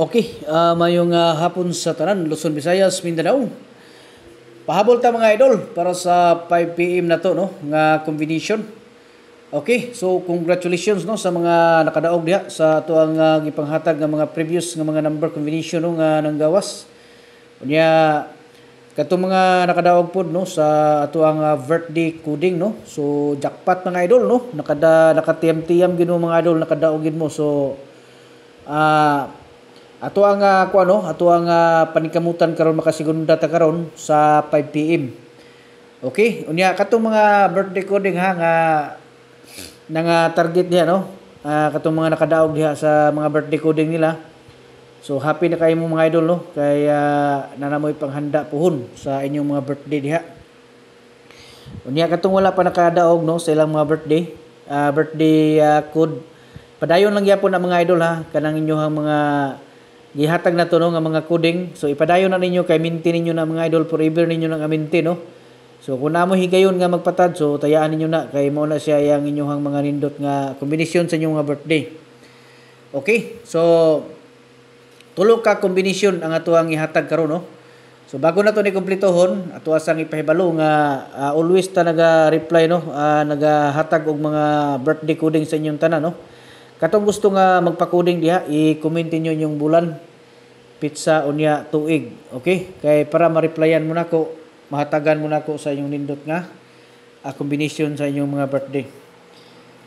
Okay, uh, mayong uh, hapon sa tanan, Luzon, Visayas, Mindanao. Pahabol ta mga idol para sa 5 PM na to no, nga combination. Okay, so congratulations no sa mga nakadaog diha sa ato ang uh, gipanghatag nga mga previous nga mga number combination no nga nanggawas. Unya kato mga nakadaog pod no sa ato ang uh, birthday coding no. So jackpot mga idol no, nakada nakatiyam-tiyam gino mga idol nakadaog gid mo. So uh, Ato ang uh, ah, ko ano, ato ang uh, panikamutan karon makasigunda ta karon sa 5 PM. Okay, unya katong mga birthday ko ding ha nga nga target niya no. Uh, katong mga nakadaog diha sa mga birthday coding nila. So happy na kayo mo mga idol no kay uh, nanamoy panghanda puhon sa inyong mga birthday diha. Unya katong wala pa nakadaog no sa ilang mga birthday, uh, birthday uh, code. Padayon lang gyapon na mga idol ha kanang inyong mga gihatag na tuno no, nga mga kuding. So ipadayon na ninyo kay minti ninyo na mga idol forever ninyo nang aminti no. So kung namo higayon nga magpatad so tayaan ninyo na kay mao na siya yang inyong mga nindot nga kombinasyon sa inyong nga birthday. Okay? So tulo ka kombinasyon ang ato ang ihatag karon no. So bago na to ni kumpletohon, ato asang ipahibalo nga uh, always ta naga reply no, uh, ah, hatag og mga birthday coding sa inyong tanan no. Katong gusto nga magpakuding diha, i-comment niyo yung bulan pizza unya tuig. Okay? Kay para ma-replyan mo nako, mahatagan mo nako sa inyong nindot nga a combination sa inyong mga birthday.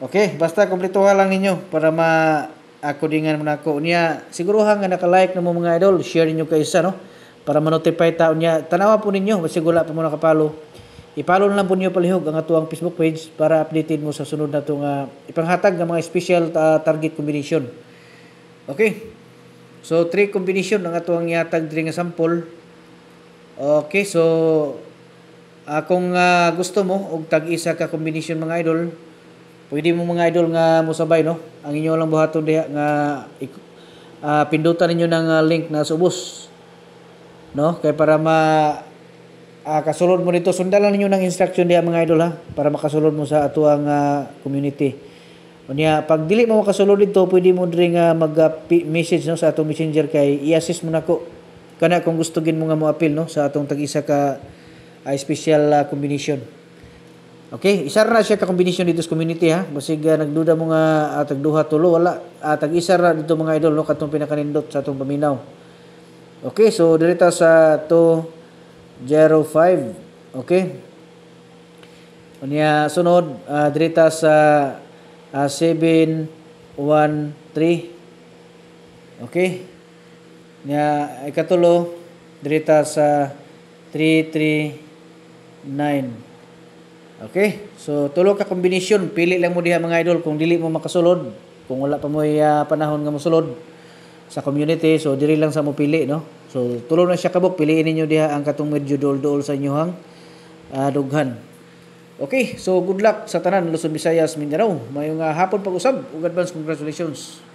Okay, basta kompleto lang ninyo para ma ako mo nako unya siguruhan nga naka-like mo mga idol, share niyo kay isa no para ma-notify ta unya. Tanawa po ninyo, basigula pa mo nakapalo I-follow na lang po niyo palihog ang atuang Facebook page para updated mo sa sunod na itong uh, ipanghatag ng mga special uh, target combination. Okay. So, three combination ang atuang yatag diri nga sample. Okay, so uh, kung uh, gusto mo og tag isa ka combination mga idol, pwede mo mga idol nga mosabay no. Ang inyo lang buhaton diha nga uh, pindutan ninyo ng uh, link na subos. No, kay para ma uh, kasulod mo dito sundalan ninyo ng instruction diya mga idol ha para makasulod mo sa atuang uh, ah, community unya pag dili mo makasulod dito pwede mo diri uh, ah, mag message no sa atong messenger kay i-assist mo nako kana kung gusto gin mo nga mo appeal no sa atong tag-isa ka uh, special uh, combination Okay, isa ra siya ka combination dito sa community ha. Basig uh, nagduda mo nga uh, duha tulo wala uh, tag isa ra dito mga idol no katong pinakanindot sa atong paminaw. Okay, so direta sa to 05 okay unya sunod uh, ah, dirita sa uh, ah, 713 okay nya ikatulo dirita sa 339 okay so tulo ka kombinasyon pili lang mo diha mga idol kung dili mo makasulod kung wala pa mo uh, panahon nga mosulod sa community so diri lang sa mo pili no So tulo na siya kabok, piliin ninyo diha ang katong medyo dol-dol sa inyohang uh, ah, dughan. Okay, so good luck sa tanan Luzon, Visayas, Mindanao. Mayong uh, ah, hapon pag-usab. Ug advance congratulations.